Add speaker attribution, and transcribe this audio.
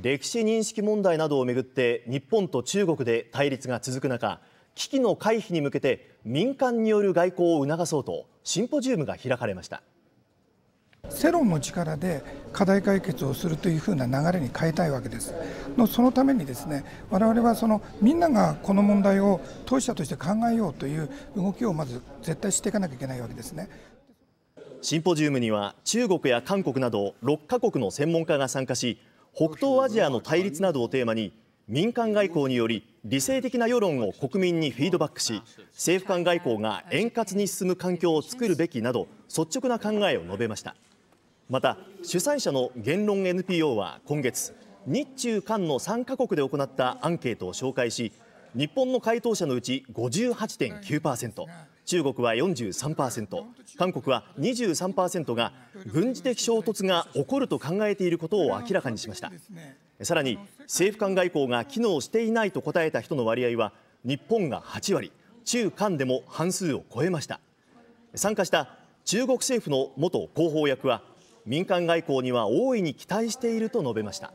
Speaker 1: 歴史認識問題などをめぐって日本と中国で対立が続く中危機の回避に向けて民間による外交を促そうとシンポジウムが開かれました
Speaker 2: 世論の力で課題解決をするというふうな流れに変えたいわけですのそのためにですね我々はそのみんながこの問題を当事者として考えようという動きをまず絶対していかなきゃいけないわけですね
Speaker 1: シンポジウムには中国や韓国など6カ国の専門家が参加し北東アジアの対立などをテーマに民間外交により理性的な世論を国民にフィードバックし政府間外交が円滑に進む環境を作るべきなど率直な考えを述べましたまた主催者の言論 NPO は今月日中韓の3カ国で行ったアンケートを紹介し日本の回答者のうち58.9%中国は43%韓国は23%が軍事的衝突が起こると考えていることを明らかにしましたさらに政府間外交が機能していないと答えた人の割合は日本が8割中間でも半数を超えました参加した中国政府の元広報役は民間外交には大いに期待していると述べました